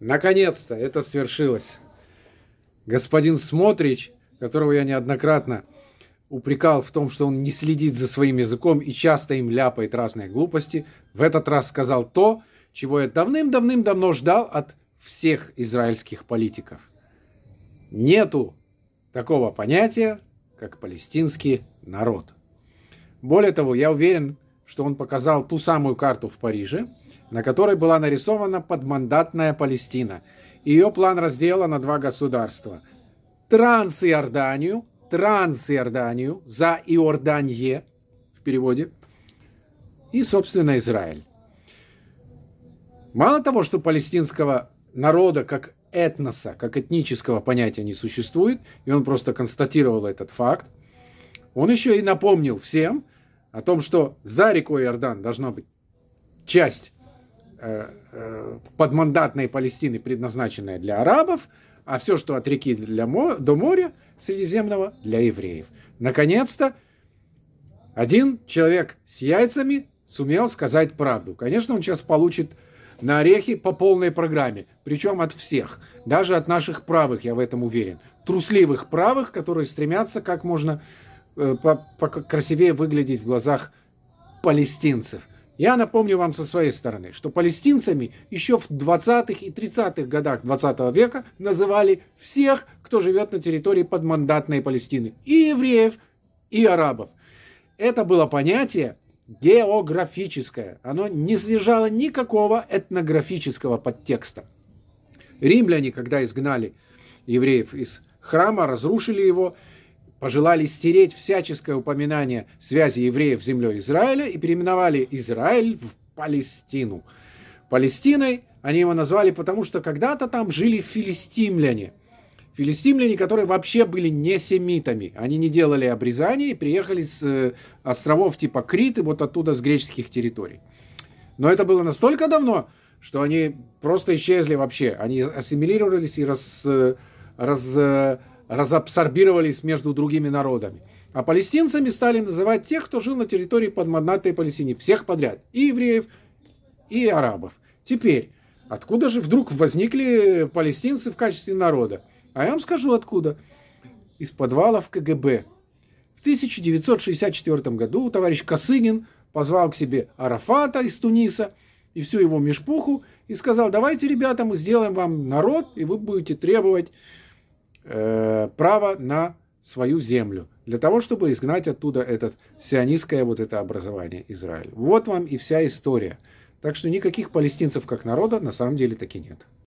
Наконец-то это свершилось. Господин Смотрич, которого я неоднократно упрекал в том, что он не следит за своим языком и часто им ляпает разные глупости, в этот раз сказал то, чего я давным-давным-давно ждал от всех израильских политиков. Нету такого понятия, как палестинский народ. Более того, я уверен, что он показал ту самую карту в Париже – на которой была нарисована подмандатная Палестина ее план раздела на два государства – Трансиорданию, Трансиорданию, за Иорданье в переводе, и, собственно, Израиль. Мало того, что палестинского народа как этноса, как этнического понятия не существует, и он просто констатировал этот факт, он еще и напомнил всем о том, что за рекой Иордан должна быть часть Э, э, подмандатной Палестины, предназначенная для арабов, а все, что от реки для, до моря Средиземного, для евреев. Наконец-то один человек с яйцами сумел сказать правду. Конечно, он сейчас получит на орехи по полной программе, причем от всех, даже от наших правых, я в этом уверен, трусливых правых, которые стремятся как можно э, по, по красивее выглядеть в глазах палестинцев. Я напомню вам со своей стороны, что палестинцами еще в 20-х и 30-х годах 20 века называли всех, кто живет на территории подмандатной Палестины, и евреев, и арабов. Это было понятие географическое, оно не содержало никакого этнографического подтекста. Римляне, когда изгнали евреев из храма, разрушили его – пожелали стереть всяческое упоминание связи евреев с землей Израиля и переименовали Израиль в Палестину. Палестиной они его назвали, потому что когда-то там жили филистимляне. Филистимляне, которые вообще были не семитами. Они не делали обрезания и приехали с э, островов типа Крит и вот оттуда, с греческих территорий. Но это было настолько давно, что они просто исчезли вообще. Они ассимилировались и э, раз, раз э, разабсорбировались между другими народами. А палестинцами стали называть тех, кто жил на территории подмандатной Палестине, всех подряд, и евреев, и арабов. Теперь, откуда же вдруг возникли палестинцы в качестве народа? А я вам скажу откуда. Из подвалов КГБ. В 1964 году товарищ Косыгин позвал к себе Арафата из Туниса и всю его мешпуху и сказал, давайте, ребята, мы сделаем вам народ, и вы будете требовать э, право на свою землю, для того, чтобы изгнать оттуда это сионистское вот это образование Израиль Вот вам и вся история. Так что никаких палестинцев как народа на самом деле таки нет.